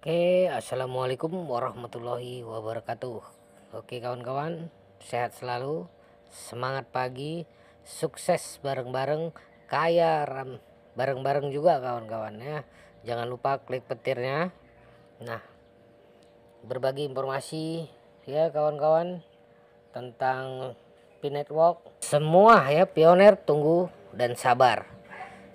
Oke, assalamualaikum warahmatullahi wabarakatuh. Oke, kawan-kawan, sehat selalu, semangat pagi, sukses bareng-bareng, kaya ram bareng-bareng juga kawan-kawan ya. Jangan lupa klik petirnya. Nah, berbagi informasi ya kawan-kawan tentang P Network. Semua ya pioner tunggu dan sabar.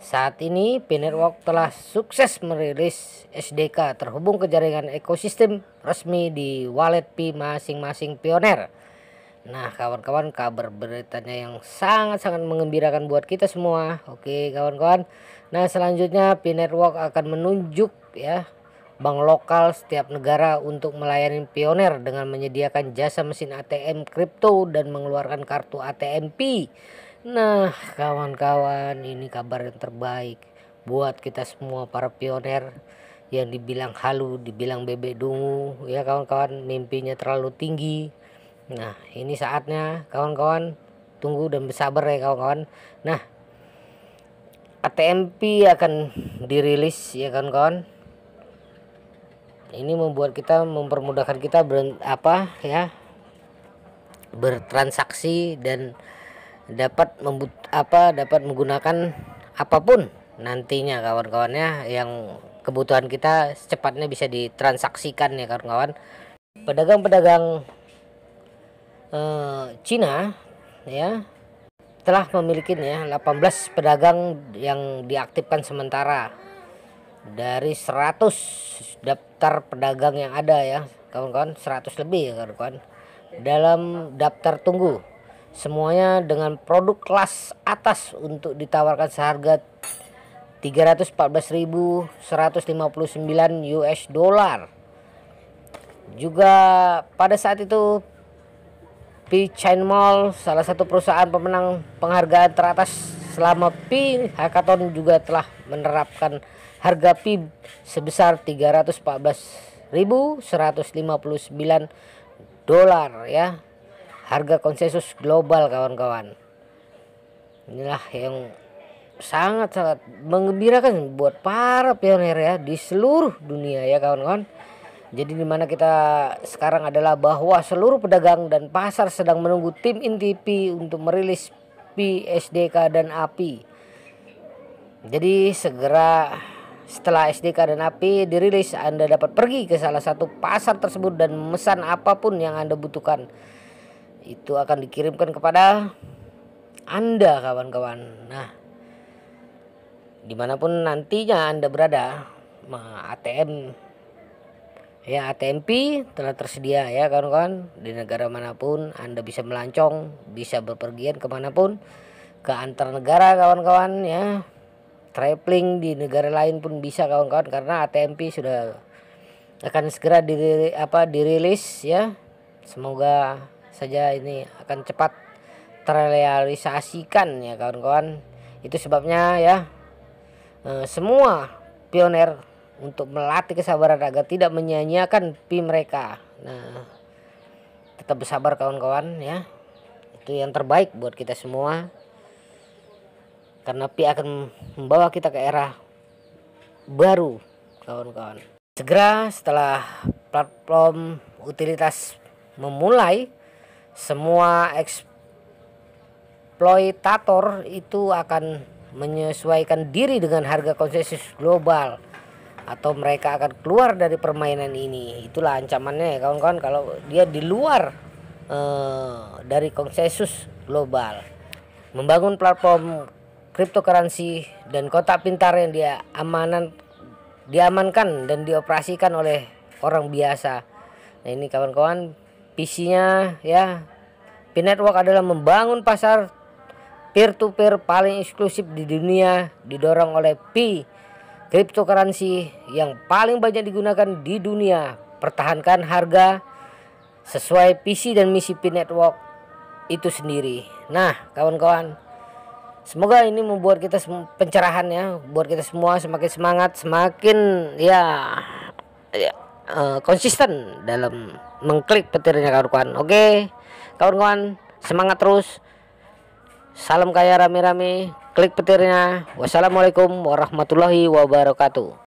Saat ini, Pinetwork telah sukses merilis SDK terhubung ke jaringan ekosistem resmi di wallet P masing-masing pioner. Nah, kawan-kawan, kabar beritanya yang sangat-sangat mengembirakan buat kita semua. Oke, kawan-kawan. Nah, selanjutnya p akan menunjuk ya bank lokal setiap negara untuk melayani pioner dengan menyediakan jasa mesin ATM kripto dan mengeluarkan kartu ATM P Nah, kawan-kawan, ini kabar yang terbaik buat kita semua para pioner yang dibilang halu, dibilang bebek dungu, ya kawan-kawan, mimpinya terlalu tinggi. Nah, ini saatnya kawan-kawan tunggu dan bersabar ya kawan-kawan. Nah, ATMP akan dirilis ya kawan-kawan. Ini membuat kita mempermudahkan kita ber, apa ya bertransaksi dan dapat membut apa dapat menggunakan apapun nantinya kawan-kawannya yang kebutuhan kita secepatnya bisa ditransaksikan ya kawan-kawan pedagang-pedagang eh, Cina ya telah memiliki ya 18 pedagang yang diaktifkan sementara dari 100 daftar pedagang yang ada ya kawan-kawan 100 lebih ya kawan-kawan dalam daftar tunggu semuanya dengan produk kelas atas untuk ditawarkan seharga 314.159 US dollar. Juga pada saat itu P Chain Mall, salah satu perusahaan pemenang penghargaan teratas selama P Hackathon juga telah menerapkan harga P sebesar 314.159 dolar ya harga konsensus global kawan-kawan inilah yang sangat-sangat mengembirakan buat para pionir ya di seluruh dunia ya kawan-kawan jadi dimana kita sekarang adalah bahwa seluruh pedagang dan pasar sedang menunggu tim NTP untuk merilis PSDK dan API jadi segera setelah SDK dan API dirilis Anda dapat pergi ke salah satu pasar tersebut dan memesan apapun yang Anda butuhkan itu akan dikirimkan kepada Anda kawan-kawan. Nah, dimanapun nantinya Anda berada, ATM ya ATMP telah tersedia ya kawan-kawan di negara manapun Anda bisa melancong, bisa berpergian kemanapun ke antar negara kawan-kawan ya traveling di negara lain pun bisa kawan-kawan karena ATMP sudah akan segera diri apa dirilis ya semoga saja ini akan cepat terrealisasikan ya kawan-kawan itu sebabnya ya eh, semua pioner untuk melatih kesabaran agar tidak menyanyiakan pi mereka nah tetap bersabar kawan-kawan ya itu yang terbaik buat kita semua karena pi akan membawa kita ke era baru kawan-kawan segera setelah platform utilitas memulai semua eksploitator itu akan menyesuaikan diri dengan harga konsensus global atau mereka akan keluar dari permainan ini. Itulah ancamannya ya kawan-kawan kalau dia di luar eh, dari konsensus global. Membangun platform cryptocurrency dan kotak pintar yang dia amanan diamankan dan dioperasikan oleh orang biasa. Nah, ini kawan-kawan Visinya ya. P-Network adalah membangun pasar peer to peer paling eksklusif di dunia didorong oleh P cryptocurrency yang paling banyak digunakan di dunia. Pertahankan harga sesuai PC dan misi P-Network itu sendiri. Nah, kawan-kawan, semoga ini membuat kita pencerahan ya, buat kita semua semakin semangat, semakin ya, ya uh, konsisten dalam mengklik petirnya kawan-kawan oke kawan-kawan semangat terus salam kaya rame-rame klik petirnya wassalamualaikum warahmatullahi wabarakatuh